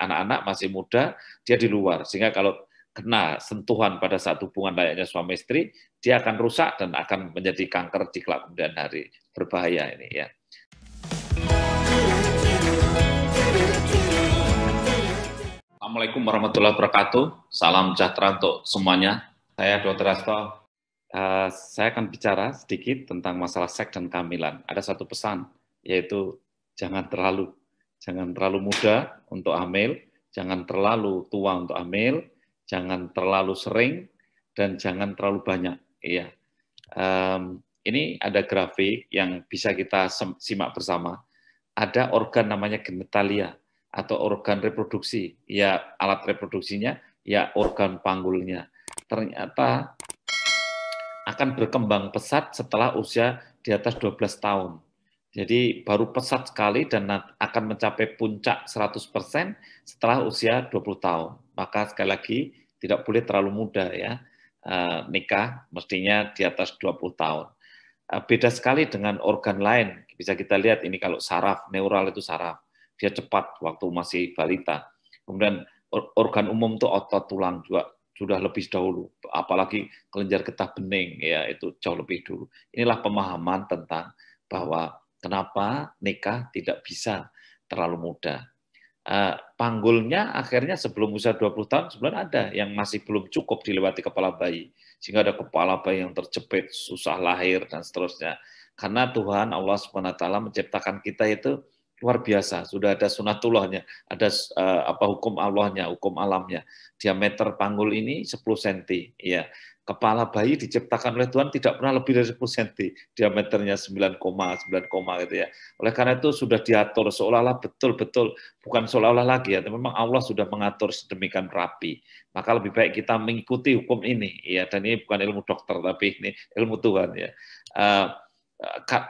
anak-anak masih muda, dia di luar. Sehingga kalau kena sentuhan pada saat hubungan layaknya suami istri, dia akan rusak dan akan menjadi kanker di kelak kemudian hari. Berbahaya ini ya. Assalamualaikum warahmatullahi wabarakatuh. Salam sejahtera untuk semuanya. Saya Dr. Asto, Uh, eh, saya akan bicara sedikit tentang masalah seks dan kehamilan. Ada satu pesan, yaitu jangan terlalu Jangan terlalu muda untuk hamil, jangan terlalu tua untuk hamil, jangan terlalu sering, dan jangan terlalu banyak. Iya. Um, ini ada grafik yang bisa kita simak bersama. Ada organ namanya genitalia atau organ reproduksi. Ya, alat reproduksinya, ya organ panggulnya. Ternyata akan berkembang pesat setelah usia di atas 12 tahun. Jadi baru pesat sekali dan akan mencapai puncak 100% setelah usia 20 tahun. Maka sekali lagi tidak boleh terlalu muda ya eh, nikah, mestinya di atas 20 tahun. Eh, beda sekali dengan organ lain. Bisa kita lihat ini kalau saraf, neural itu saraf. Dia cepat waktu masih balita. Kemudian organ umum itu otot tulang juga sudah lebih dahulu, apalagi kelenjar getah bening ya itu jauh lebih dulu. Inilah pemahaman tentang bahwa Kenapa nikah tidak bisa terlalu muda? Uh, eh, panggulnya akhirnya sebelum usia 20 tahun sebenarnya ada yang masih belum cukup dilewati kepala bayi. Sehingga ada kepala bayi yang terjepit, susah lahir, dan seterusnya. Karena Tuhan Allah SWT menciptakan kita itu luar biasa. Sudah ada sunatullahnya, ada uh, apa hukum Allahnya, hukum alamnya. Diameter panggul ini 10 cm, ya. Kepala bayi diciptakan oleh Tuhan tidak pernah lebih dari 10 cm, diameternya 9, 9, gitu ya. Oleh karena itu sudah diatur seolah-olah betul-betul, bukan seolah-olah lagi ya, memang Allah sudah mengatur sedemikian rapi. Maka lebih baik kita mengikuti hukum ini, ya. Dan ini bukan ilmu dokter, tapi ini ilmu Tuhan ya. Uh,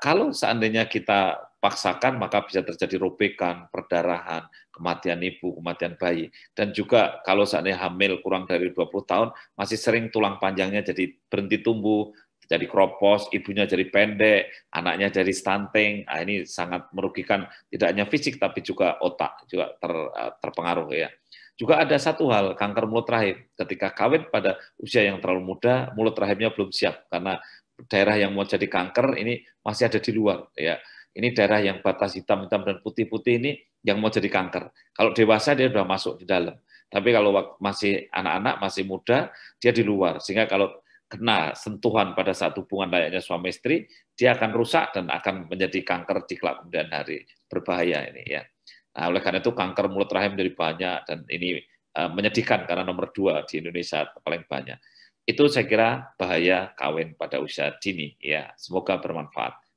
kalau seandainya kita paksakan maka bisa terjadi robekan, perdarahan, kematian ibu, kematian bayi. Dan juga kalau seandainya hamil kurang dari 20 tahun, masih sering tulang panjangnya jadi berhenti tumbuh, jadi kropos, ibunya jadi pendek, anaknya jadi stunting. Nah, ini sangat merugikan tidak hanya fisik tapi juga otak juga ter, eh, terpengaruh ya. Juga ada satu hal kanker mulut rahim. Ketika kawin pada usia yang terlalu muda, mulut rahimnya belum siap karena daerah yang mau jadi kanker ini masih ada di luar ya ini daerah yang batas hitam hitam dan putih putih ini yang mau jadi kanker. Kalau dewasa dia sudah masuk di dalam, tapi kalau masih anak-anak masih muda dia di luar. Sehingga kalau kena sentuhan pada saat hubungan layaknya suami istri, dia akan rusak dan akan menjadi kanker di kelak kemudian hari berbahaya ini ya. Nah, oleh karena itu kanker mulut rahim dari banyak dan ini uh, menyedihkan karena nomor dua di Indonesia paling banyak. Itu saya kira bahaya kawin pada usia dini ya. Semoga bermanfaat.